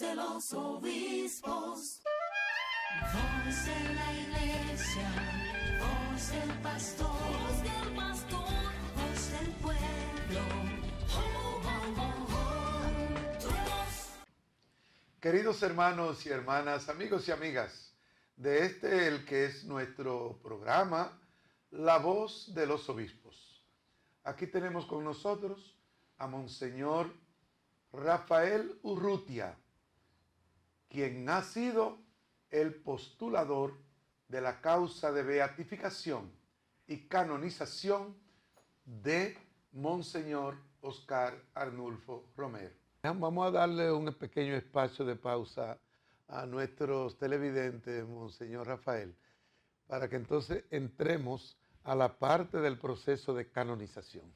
de los obispos. Voz de la iglesia, voz del pastor, voz del pastor, voz del pueblo. Queridos hermanos y hermanas, amigos y amigas, de este el que es nuestro programa, La voz de los obispos. Aquí tenemos con nosotros a Monseñor Rafael Urrutia, quien ha sido el postulador de la causa de beatificación y canonización de Monseñor Oscar Arnulfo Romero. Vamos a darle un pequeño espacio de pausa a nuestros televidentes, Monseñor Rafael, para que entonces entremos a la parte del proceso de canonización.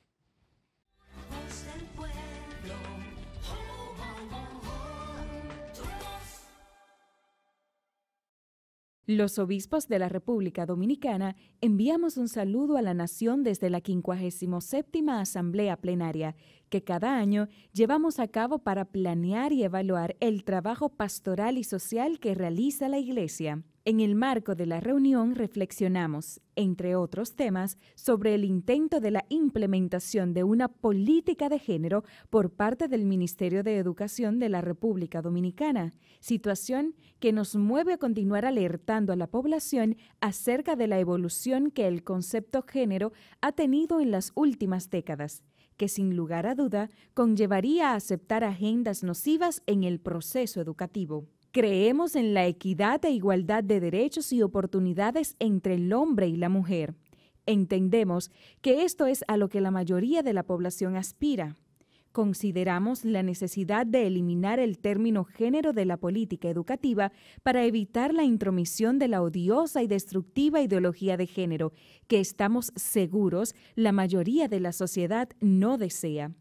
Los obispos de la República Dominicana enviamos un saludo a la nación desde la 57 Asamblea Plenaria, que cada año llevamos a cabo para planear y evaluar el trabajo pastoral y social que realiza la Iglesia. En el marco de la reunión reflexionamos, entre otros temas, sobre el intento de la implementación de una política de género por parte del Ministerio de Educación de la República Dominicana, situación que nos mueve a continuar alertando a la población acerca de la evolución que el concepto género ha tenido en las últimas décadas que sin lugar a duda conllevaría a aceptar agendas nocivas en el proceso educativo. Creemos en la equidad e igualdad de derechos y oportunidades entre el hombre y la mujer. Entendemos que esto es a lo que la mayoría de la población aspira. Consideramos la necesidad de eliminar el término género de la política educativa para evitar la intromisión de la odiosa y destructiva ideología de género, que estamos seguros la mayoría de la sociedad no desea.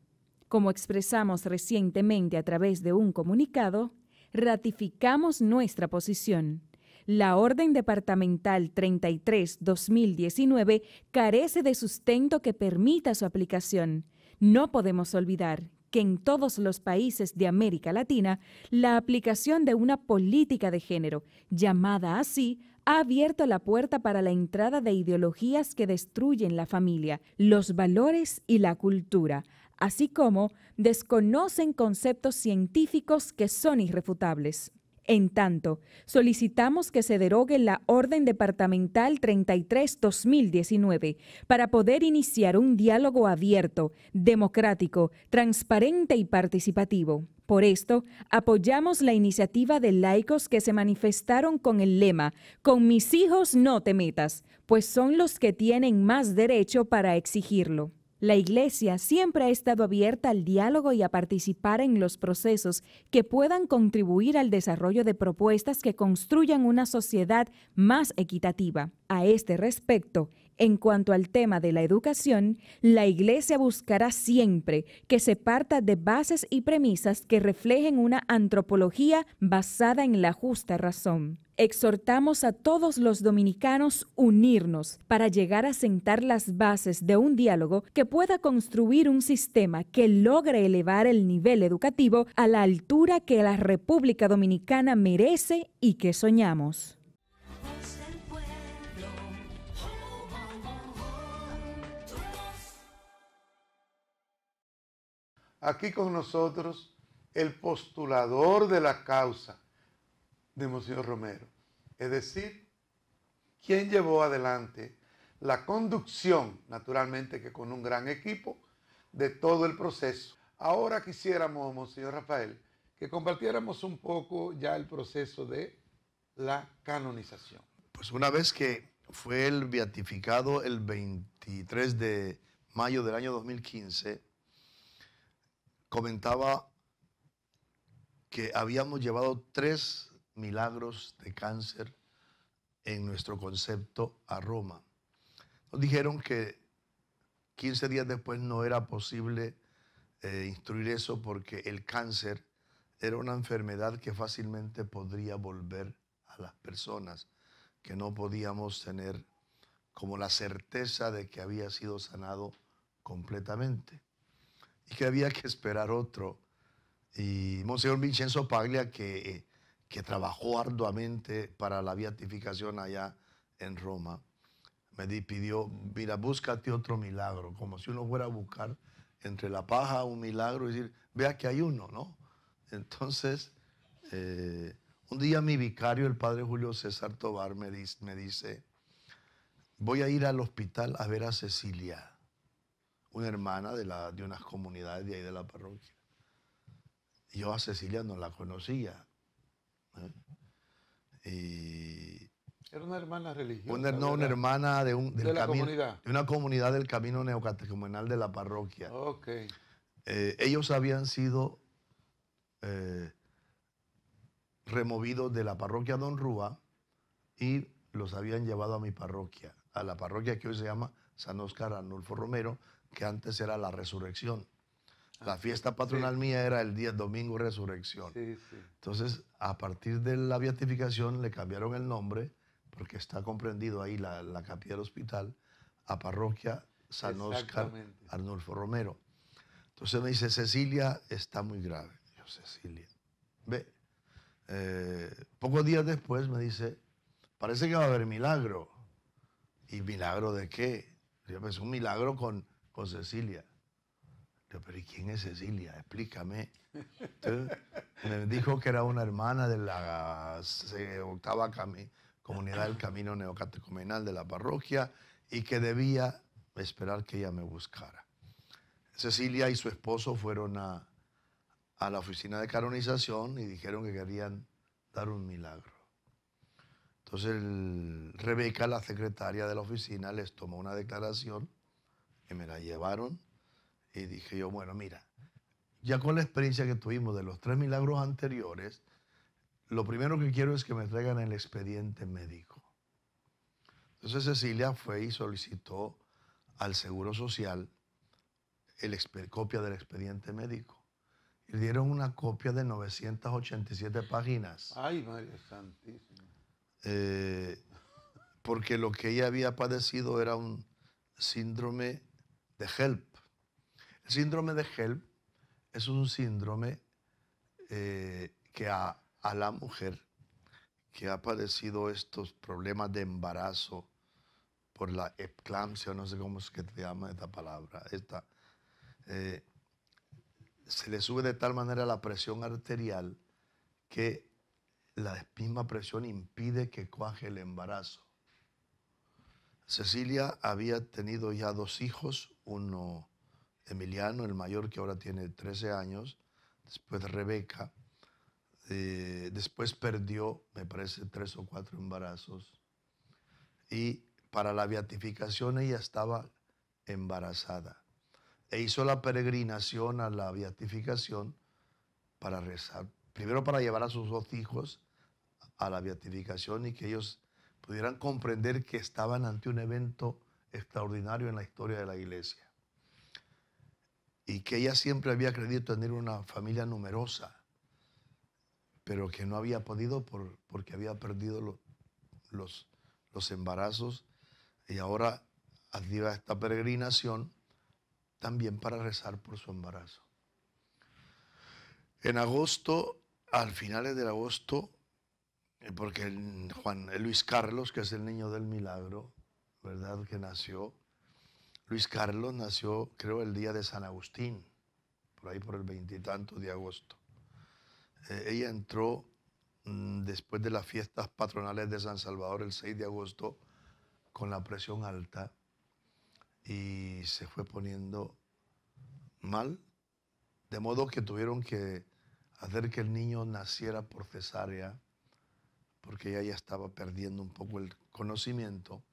Como expresamos recientemente a través de un comunicado, ratificamos nuestra posición. La Orden Departamental 33-2019 carece de sustento que permita su aplicación. No podemos olvidar que en todos los países de América Latina, la aplicación de una política de género, llamada así, ha abierto la puerta para la entrada de ideologías que destruyen la familia, los valores y la cultura, así como desconocen conceptos científicos que son irrefutables. En tanto, solicitamos que se derogue la Orden Departamental 33-2019 para poder iniciar un diálogo abierto, democrático, transparente y participativo. Por esto, apoyamos la iniciativa de laicos que se manifestaron con el lema Con mis hijos no te metas, pues son los que tienen más derecho para exigirlo. La Iglesia siempre ha estado abierta al diálogo y a participar en los procesos que puedan contribuir al desarrollo de propuestas que construyan una sociedad más equitativa. A este respecto, en cuanto al tema de la educación, la Iglesia buscará siempre que se parta de bases y premisas que reflejen una antropología basada en la justa razón. Exhortamos a todos los dominicanos unirnos para llegar a sentar las bases de un diálogo que pueda construir un sistema que logre elevar el nivel educativo a la altura que la República Dominicana merece y que soñamos. aquí con nosotros el postulador de la causa de Monseñor Romero. Es decir, quien llevó adelante la conducción, naturalmente que con un gran equipo, de todo el proceso. Ahora quisiéramos, Monseñor Rafael, que compartiéramos un poco ya el proceso de la canonización. Pues una vez que fue el beatificado el 23 de mayo del año 2015, comentaba que habíamos llevado tres milagros de cáncer en nuestro concepto a Roma. Nos dijeron que 15 días después no era posible eh, instruir eso porque el cáncer era una enfermedad que fácilmente podría volver a las personas, que no podíamos tener como la certeza de que había sido sanado completamente y que había que esperar otro. Y Monseñor Vincenzo Paglia, que, que trabajó arduamente para la beatificación allá en Roma, me pidió, mira, búscate otro milagro, como si uno fuera a buscar entre la paja un milagro y decir, vea que hay uno, ¿no? Entonces, eh, un día mi vicario, el padre Julio César Tobar, me dice, me dice, voy a ir al hospital a ver a Cecilia una hermana de, la, de unas comunidades de ahí de la parroquia. Yo a Cecilia no la conocía. ¿eh? Era una hermana religiosa. Una, no, una hermana de, De una comunidad del camino neocatecumenal de la parroquia. Okay. Eh, ellos habían sido eh, removidos de la parroquia Don Rúa y los habían llevado a mi parroquia, a la parroquia que hoy se llama San Oscar Arnulfo Romero, que antes era la resurrección. La ah, fiesta patronal mía era el día domingo resurrección. Entonces, a partir de la beatificación le cambiaron el nombre, porque está comprendido ahí la, la capilla del hospital, a parroquia San Oscar Arnulfo Romero. Entonces me dice, Cecilia está muy grave. Yo, Cecilia, ve. Eh, pocos días después me dice, parece que va a haber milagro. ¿Y milagro de qué? Yo pensé, un milagro con Cecilia. pero ¿y quién es Cecilia? Explícame. me dijo que era una hermana de la octava comunidad del camino neocatecumenal de la parroquia y que debía esperar que ella me buscara. Cecilia y su esposo fueron a, la oficina de canonización y dijeron que querían dar un milagro. Entonces Rebeca, la secretaria de la oficina, les tomó una declaración y me la llevaron y dije yo, bueno, mira, ya con la experiencia que tuvimos de los tres milagros anteriores, lo primero que quiero es que me traigan el expediente médico. Entonces Cecilia fue y solicitó al Seguro Social el copia del expediente médico. Y le dieron una copia de 987 páginas. Ay, María Santísima. Eh, porque lo que ella había padecido era un síndrome de HELP. El síndrome de HELP es un síndrome eh, que a, la mujer que ha padecido estos problemas de embarazo por la eclampsia, no sé cómo es que se llama esta palabra, esta, eh, se le sube de tal manera la presión arterial que la misma presión impide que cuaje el embarazo. Cecilia había tenido ya dos hijos, uno Emiliano, el mayor que ahora tiene 13 años, después Rebeca, eh, después perdió, me parece, tres o cuatro embarazos, y para la beatificación ella estaba embarazada, e hizo la peregrinación a la beatificación para rezar, primero para llevar a sus dos hijos a la beatificación y que ellos pudieran comprender que estaban ante un evento extraordinario en la historia de la iglesia. Y que ella siempre había creído tener una familia numerosa, pero que no había podido por, porque había perdido los, los embarazos y ahora a esta peregrinación también para rezar por su embarazo. En agosto, al finales de agosto, eh, porque Juan eh, Luis Carlos, que es el niño del milagro, ¿verdad? Que nació. Luis Carlos nació, creo, el día de San Agustín, por ahí por el veintitanto de agosto. Eh, ella entró mm, después de las fiestas patronales de San Salvador el 6 de agosto con la presión alta y se fue poniendo mal, de modo que tuvieron que hacer que el niño naciera por cesárea porque ella ya estaba perdiendo un poco el conocimiento.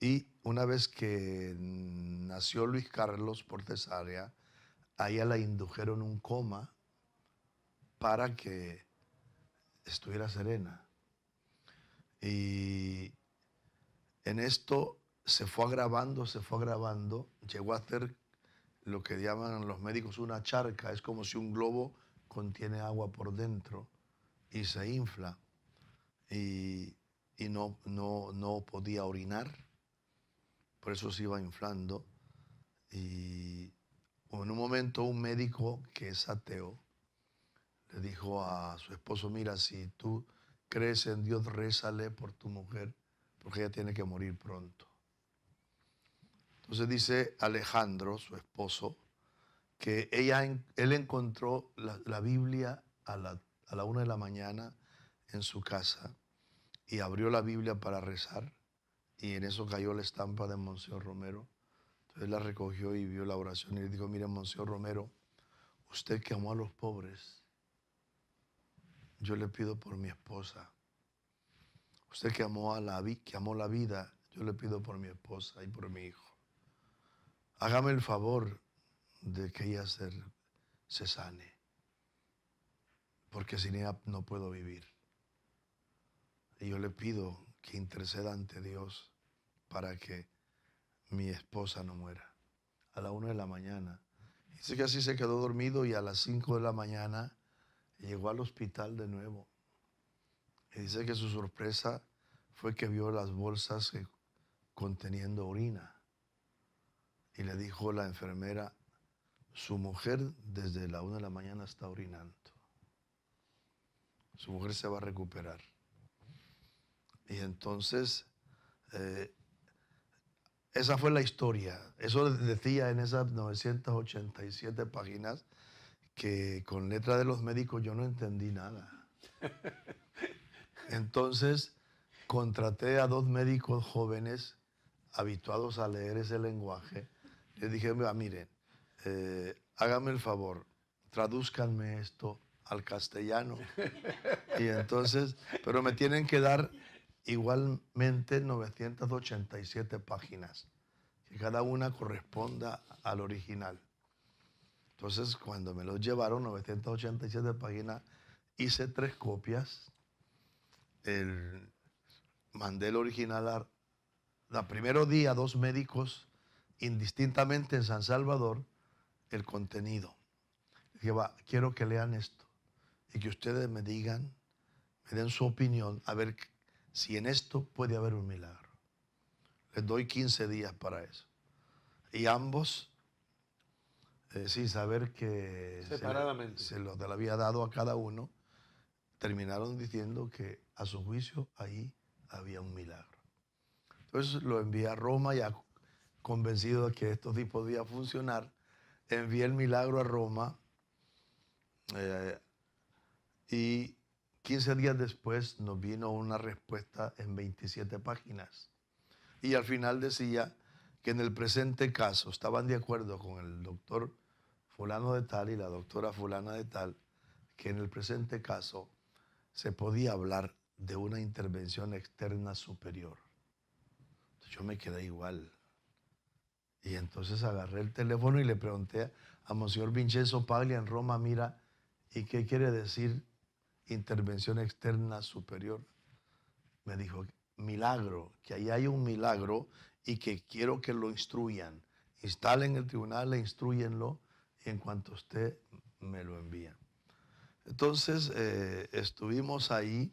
Y una vez que nació Luis Carlos por cesárea, a ella la indujeron un coma para que estuviera serena. Y en esto se fue agravando, se fue agravando, llegó a hacer lo que llaman los médicos una charca, es como si un globo contiene agua por dentro y se infla y, no, no, no podía orinar, por eso se iba inflando. Y en un momento un médico que es ateo le dijo a su esposo, mira, si tú crees en Dios, rézale por tu mujer, porque ella tiene que morir pronto. Entonces dice Alejandro, su esposo, que ella, él encontró la, Biblia a la, a la una de la mañana en su casa y abrió la Biblia para rezar y en eso cayó la estampa de Monseñor Romero. Entonces la recogió y vio la oración y le dijo, mire Monseñor Romero, usted que amó a los pobres, yo le pido por mi esposa. Usted que amó, a la, la vida, yo le pido por mi esposa y por mi hijo. Hágame el favor de que ella se sane, porque sin ella no puedo vivir. Y yo le pido que interceda ante Dios para que mi esposa no muera. A la una de la mañana. Dice que así se quedó dormido y a las 5 de la mañana llegó al hospital de nuevo. Y dice que su sorpresa fue que vio las bolsas conteniendo orina. Y le dijo la enfermera, su mujer desde la una de la mañana está orinando. Su mujer se va a recuperar. Y entonces, eh, esa fue la historia. Eso decía en esas 987 páginas que con letra de los médicos yo no entendí nada. Entonces, contraté a dos médicos jóvenes habituados a leer ese lenguaje. Les dije, miren, eh, hágame el favor, tradúzcanme esto al castellano. Y entonces, pero me tienen que dar igualmente 987 páginas, que cada una corresponda al original. Entonces, cuando me los llevaron, 987 páginas, hice tres copias. El, mandé el original a, la primero día dos médicos indistintamente en San Salvador el contenido. Dije, va, quiero que lean esto y que ustedes me digan, me den su opinión, a ver si en esto puede haber un milagro. Les doy 15 días para eso. Y ambos, eh, sin saber que Se, lo había dado a cada uno, terminaron diciendo que a su juicio ahí había un milagro. Entonces lo envié a Roma ya convencido de que esto sí podía funcionar. Envié el milagro a Roma eh, y 15 días después nos vino una respuesta en 27 páginas. Y al final decía que en el presente caso estaban de acuerdo con el doctor fulano de tal y la doctora fulana de tal, que en el presente caso se podía hablar de una intervención externa superior. yo me quedé igual. Y entonces agarré el teléfono y le pregunté a Mons. Vincenzo Paglia en Roma, mira, ¿y qué quiere decir intervención externa superior. Me dijo, milagro, que ahí hay un milagro y que quiero que lo instruyan. Instalen el tribunal e instruyenlo en cuanto usted me lo envía. Entonces eh, estuvimos ahí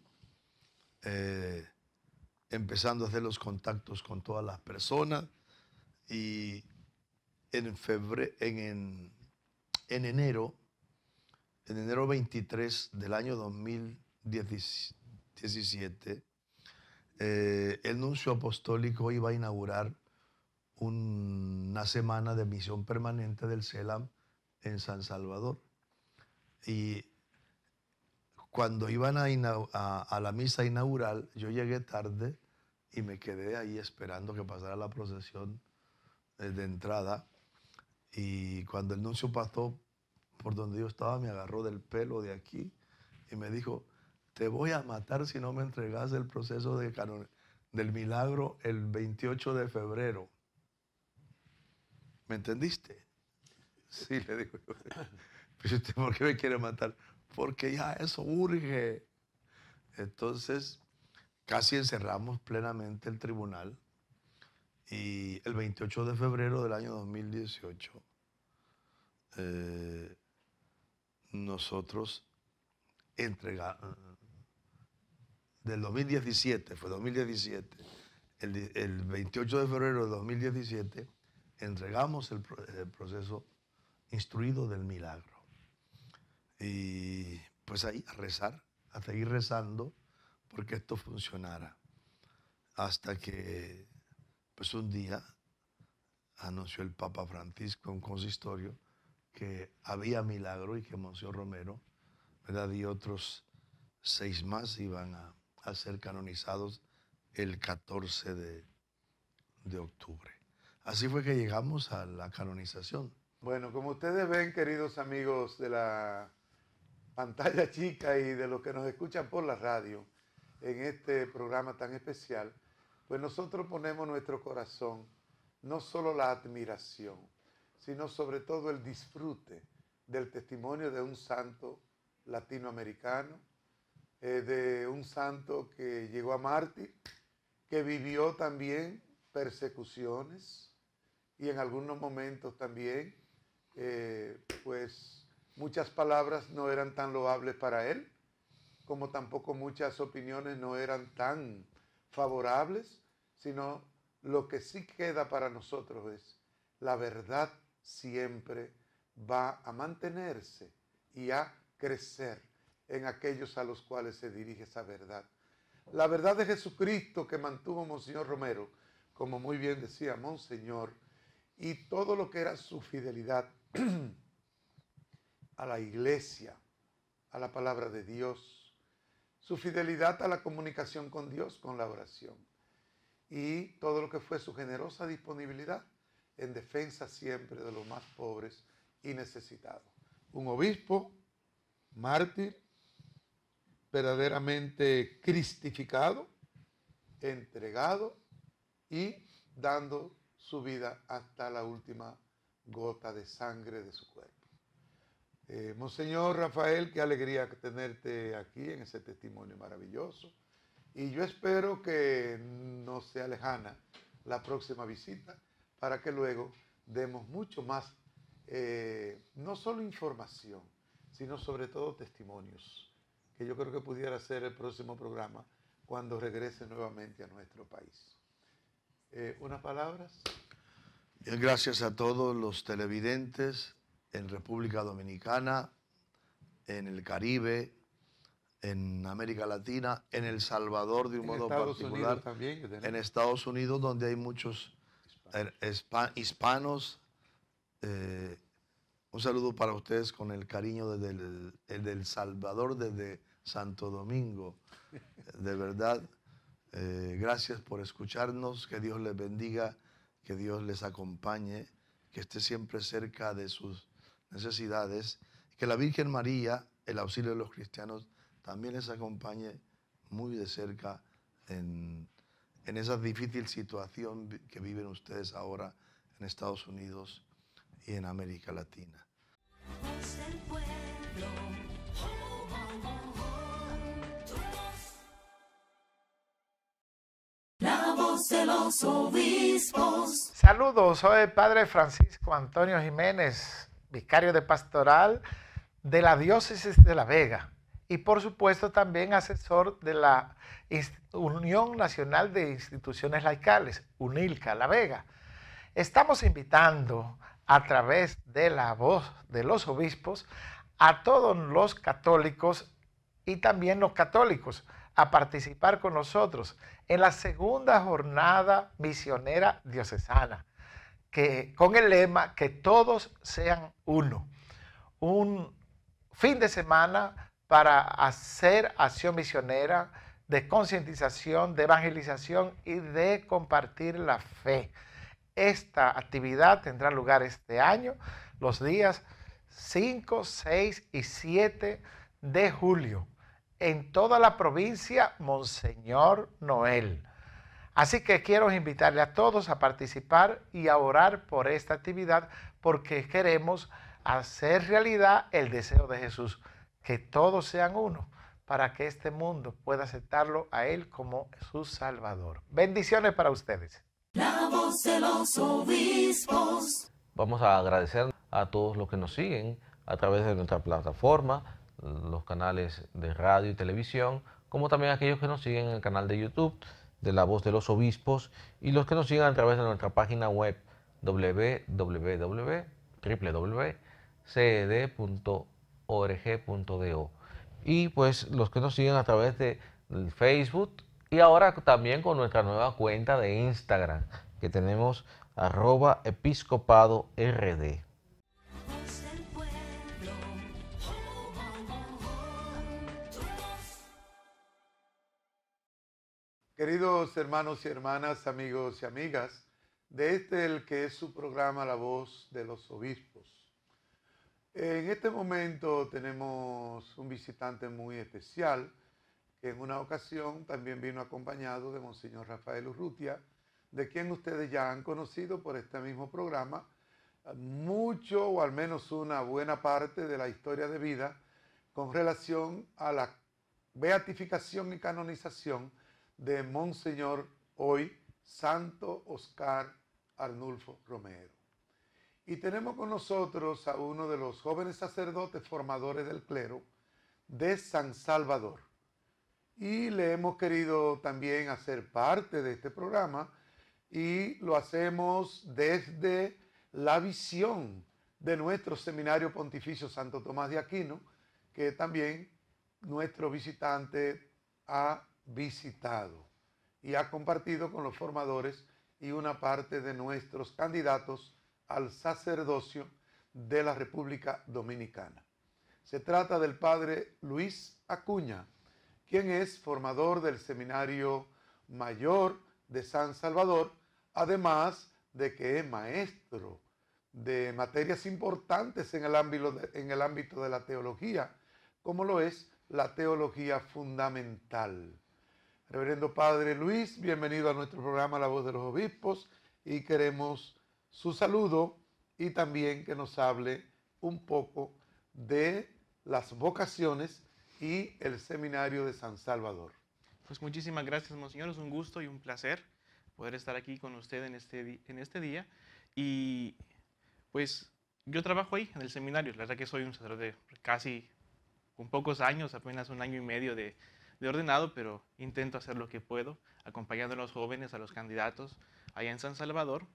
eh, empezando a hacer los contactos con todas las personas y en, en enero en enero 23 del año 2017, eh, el nuncio apostólico iba a inaugurar una semana de misión permanente del CELAM en San Salvador. Y cuando iban a, a, la misa inaugural, yo llegué tarde y me quedé ahí esperando que pasara la procesión eh, de entrada. Y cuando el nuncio pasó, por donde yo estaba, me agarró del pelo de aquí y me dijo, te voy a matar si no me entregas el proceso del milagro el 28 de febrero. ¿Me entendiste? Sí, le digo yo. por qué me quiere matar? Porque ya eso urge. Entonces, casi encerramos plenamente el tribunal y el 28 de febrero del año 2018 eh, nosotros entregamos, del 2017, fue 2017, el, 28 de febrero de 2017, entregamos el, proceso instruido del milagro. Y pues ahí a rezar, a seguir rezando porque esto funcionara. Hasta que, pues un día, anunció el Papa Francisco en consistorio que había milagro y que Mons. Romero ¿verdad? y otros seis más iban a, ser canonizados el 14 de, de octubre. Así fue que llegamos a la canonización. Bueno, como ustedes ven, queridos amigos de la pantalla chica y de los que nos escuchan por la radio, en este programa tan especial, pues nosotros ponemos nuestro corazón, no solo la admiración, sino sobre todo el disfrute del testimonio de un santo latinoamericano, eh, de un santo que llegó a mártir, que vivió también persecuciones y en algunos momentos también, eh, pues muchas palabras no eran tan loables para él, como tampoco muchas opiniones no eran tan favorables, sino lo que sí queda para nosotros es la verdad siempre va a mantenerse y a crecer en aquellos a los cuales se dirige esa verdad. La verdad de Jesucristo que mantuvo Monseñor Romero, como muy bien decía Monseñor, y todo lo que era su fidelidad a la iglesia, a la palabra de Dios, su fidelidad a la comunicación con Dios, con la oración, y todo lo que fue su generosa disponibilidad en defensa siempre de los más pobres y necesitados. Un obispo, mártir, verdaderamente cristificado, entregado y dando su vida hasta la última gota de sangre de su cuerpo. Eh, Monseñor Rafael, qué alegría tenerte aquí en ese testimonio maravilloso. Y yo espero que no sea lejana la próxima visita para que luego demos mucho más, eh, no solo información, sino sobre todo testimonios, que yo creo que pudiera ser el próximo programa cuando regrese nuevamente a nuestro país. Eh, ¿Unas palabras? Gracias a todos los televidentes en República Dominicana, en el Caribe, en América Latina, en El Salvador de un modo particular, también, en Estados Unidos donde hay muchos hispanos, eh, un saludo para ustedes con el cariño desde el, Salvador, desde Santo Domingo. Eh, de verdad, eh, gracias por escucharnos, que Dios les bendiga, que Dios les acompañe, que esté siempre cerca de sus necesidades, que la Virgen María, el auxilio de los cristianos, también les acompañe muy de cerca en en esa difícil situación que viven ustedes ahora en Estados Unidos y en América Latina. Saludos, soy el Padre Francisco Antonio Jiménez, vicario de pastoral de la diócesis de La Vega y por supuesto también asesor de la Unión Nacional de Instituciones Laicales, UNILCA La Vega. Estamos invitando a través de la voz de los obispos a todos los católicos y también los católicos a participar con nosotros en la segunda jornada misionera diocesana, que, con el lema que todos sean uno. Un fin de semana para hacer acción misionera, de concientización, de evangelización y de compartir la fe. Esta actividad tendrá lugar este año, los días 5, 6 y 7 de julio, en toda la provincia Monseñor Noel. Así que quiero invitarle a todos a participar y a orar por esta actividad porque queremos hacer realidad el deseo de Jesús que todos sean uno, para que este mundo pueda aceptarlo a Él como su Salvador. Bendiciones para ustedes. La voz de los obispos. Vamos a agradecer a todos los que nos siguen a través de nuestra plataforma, los canales de radio y televisión, como también aquellos que nos siguen en el canal de YouTube de la voz de los obispos y los que nos sigan a través de nuestra página web www.cd.org org.do. Y pues los que nos siguen a través de Facebook y ahora también con nuestra nueva cuenta de Instagram que tenemos arroba episcopado rd. Queridos hermanos y hermanas, amigos y amigas, de este el que es su programa La Voz de los Obispos. En este momento tenemos un visitante muy especial, que en una ocasión también vino acompañado de Monseñor Rafael Urrutia, de quien ustedes ya han conocido por este mismo programa, mucho o al menos una buena parte de la historia de vida con relación a la beatificación y canonización de Monseñor hoy Santo Oscar Arnulfo Romero. Y tenemos con nosotros a uno de los jóvenes sacerdotes formadores del clero de San Salvador. Y le hemos querido también hacer parte de este programa y lo hacemos desde la visión de nuestro seminario pontificio Santo Tomás de Aquino, que también nuestro visitante ha visitado y ha compartido con los formadores y una parte de nuestros candidatos al sacerdocio de la República Dominicana. Se trata del padre Luis Acuña, quien es formador del Seminario Mayor de San Salvador, además de que es maestro de materias importantes en el ámbito de, la teología, como lo es la teología fundamental. Reverendo Padre Luis, bienvenido a nuestro programa La Voz de los Obispos y queremos su saludo y también que nos hable un poco de las vocaciones y el seminario de San Salvador. Pues muchísimas gracias, Monseñor. Es un gusto y un placer poder estar aquí con usted en este, en este día. Y pues yo trabajo ahí, en el seminario. La verdad que soy un sacerdote casi con pocos años, apenas un año y medio de, de ordenado, pero intento hacer lo que puedo, acompañando a los jóvenes, a los candidatos allá en San Salvador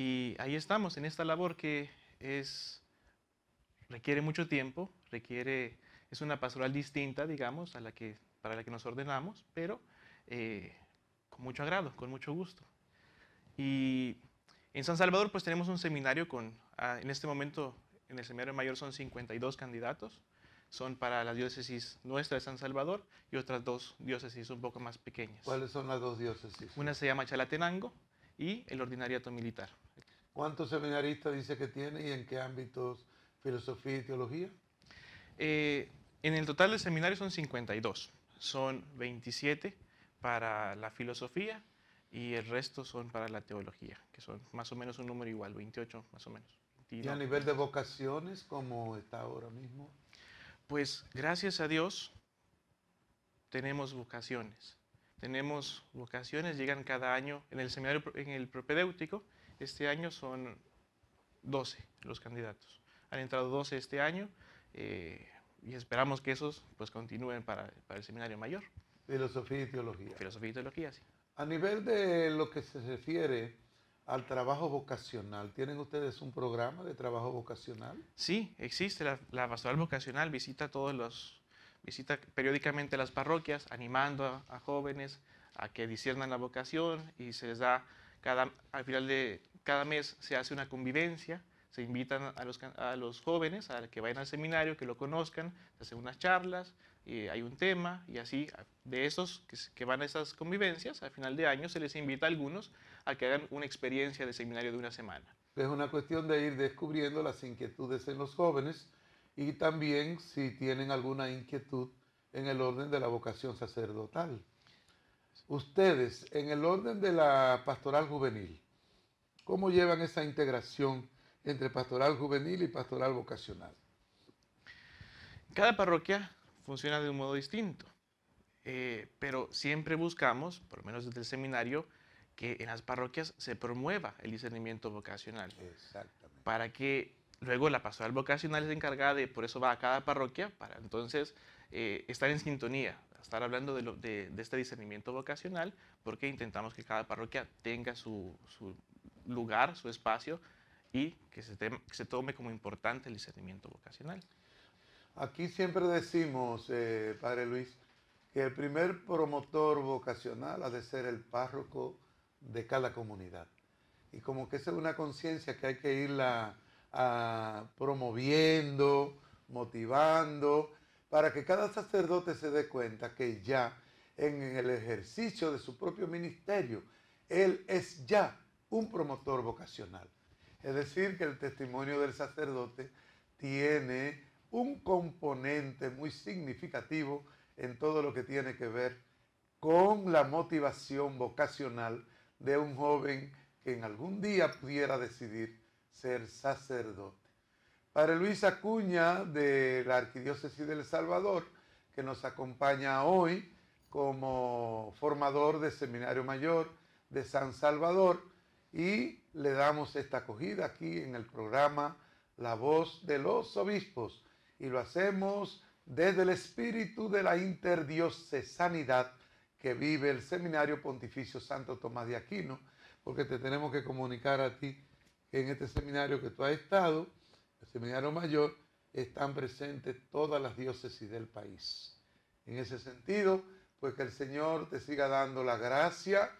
y ahí estamos, en esta labor que es, requiere mucho tiempo, requiere, es una pastoral distinta, digamos, a la que, para la que nos ordenamos, pero eh, con mucho agrado, con mucho gusto. Y en San Salvador pues tenemos un seminario con, ah, en este momento en el seminario mayor son 52 candidatos, son para la diócesis nuestra de San Salvador y otras dos diócesis un poco más pequeñas. ¿Cuáles son las dos diócesis? Una se llama Chalatenango y el Ordinariato Militar. ¿Cuántos seminaristas dice que tiene y en qué ámbitos filosofía y teología? Eh, en el total de seminarios son 52. Son 27 para la filosofía y el resto son para la teología, que son más o menos un número igual, 28 más o menos. ¿Y a nivel de vocaciones, cómo está ahora mismo? Pues gracias a Dios tenemos vocaciones. Tenemos vocaciones, llegan cada año en el seminario, en el propedéutico, este año son 12 los candidatos. Han entrado 12 este año eh, y esperamos que esos pues, continúen para, para el seminario mayor. Filosofía y teología. Filosofía y teología, sí. A nivel de lo que se refiere al trabajo vocacional, ¿tienen ustedes un programa de trabajo vocacional? Sí, existe. La, pastoral vocacional visita todos los, visita periódicamente las parroquias, animando a, a jóvenes a que disiernan la vocación y se les da cada, al final de cada mes se hace una convivencia, se invitan a los, jóvenes a que vayan al seminario, que lo conozcan, se hacen unas charlas, eh, hay un tema y así de esos que, van a esas convivencias, al final de año se les invita a algunos a que hagan una experiencia de seminario de una semana. Es una cuestión de ir descubriendo las inquietudes en los jóvenes y también si tienen alguna inquietud en el orden de la vocación sacerdotal. Ustedes, en el orden de la pastoral juvenil, ¿cómo llevan esa integración entre pastoral juvenil y pastoral vocacional? Cada parroquia funciona de un modo distinto, eh, pero siempre buscamos, por lo menos desde el seminario, que en las parroquias se promueva el discernimiento vocacional. Exactamente. Para que luego la pastoral vocacional es encargada de, por eso va a cada parroquia, para entonces eh, estar en sintonía, estar hablando de, este discernimiento vocacional, porque intentamos que cada parroquia tenga su, lugar, su espacio y que se, tome como importante el discernimiento vocacional. Aquí siempre decimos, eh, Padre Luis, que el primer promotor vocacional ha de ser el párroco de cada comunidad. Y como que es una conciencia que hay que irla ah, promoviendo, motivando para que cada sacerdote se dé cuenta que ya en el ejercicio de su propio ministerio, él es ya un promotor vocacional. Es decir, que el testimonio del sacerdote tiene un componente muy significativo en todo lo que tiene que ver con la motivación vocacional de un joven que en algún día pudiera decidir ser sacerdote. Padre Luis Acuña de la Arquidiócesis del Salvador, que nos acompaña hoy como formador de Seminario Mayor de San Salvador y le damos esta acogida aquí en el programa La voz de los obispos y lo hacemos desde el espíritu de la interdiocesanidad que vive el Seminario Pontificio Santo Tomás de Aquino, porque te tenemos que comunicar a ti en este seminario que tú has estado, el Seminario Mayor, están presentes todas las diócesis del país. En ese sentido, pues que el Señor te siga dando la gracia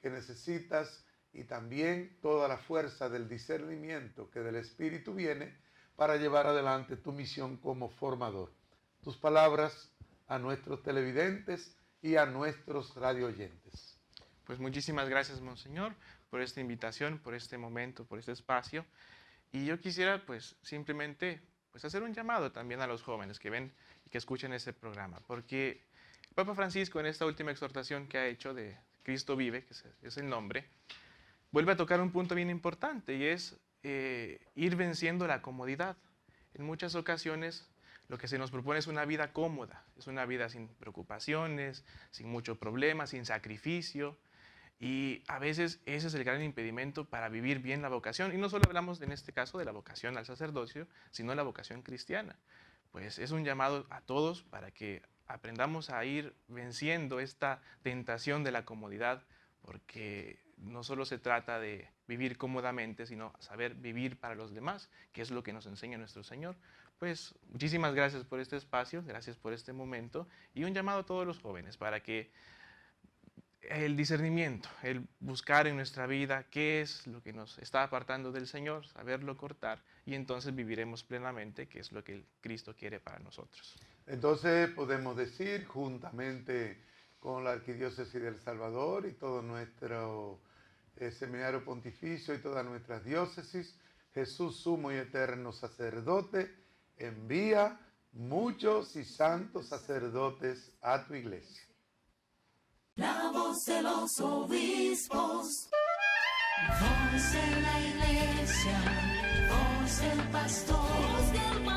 que necesitas y también toda la fuerza del discernimiento que del Espíritu viene para llevar adelante tu misión como formador. Tus palabras a nuestros televidentes y a nuestros oyentes. Pues muchísimas gracias, Monseñor, por esta invitación, por este momento, por este espacio. Y yo quisiera pues simplemente pues hacer un llamado también a los jóvenes que ven y que escuchen este programa, porque el Papa Francisco en esta última exhortación que ha hecho de Cristo vive, que es el nombre, vuelve a tocar un punto bien importante y es eh, ir venciendo la comodidad. En muchas ocasiones lo que se nos propone es una vida cómoda, es una vida sin preocupaciones, sin muchos problemas, sin sacrificio, y a veces ese es el gran impedimento para vivir bien la vocación. Y no solo hablamos en este caso de la vocación al sacerdocio, sino la vocación cristiana. Pues es un llamado a todos para que aprendamos a ir venciendo esta tentación de la comodidad, porque no solo se trata de vivir cómodamente, sino saber vivir para los demás, que es lo que nos enseña nuestro Señor. Pues muchísimas gracias por este espacio, gracias por este momento y un llamado a todos los jóvenes para que el discernimiento, el buscar en nuestra vida qué es lo que nos está apartando del Señor, saberlo cortar y entonces viviremos plenamente, qué es lo que Cristo quiere para nosotros. Entonces podemos decir juntamente con la Arquidiócesis del Salvador y todo nuestro eh, seminario pontificio y todas nuestras diócesis, Jesús sumo y eterno sacerdote, envía muchos y santos sacerdotes a tu iglesia. La voz de los obispos. Voz de la iglesia, voz del pastor. del pastor.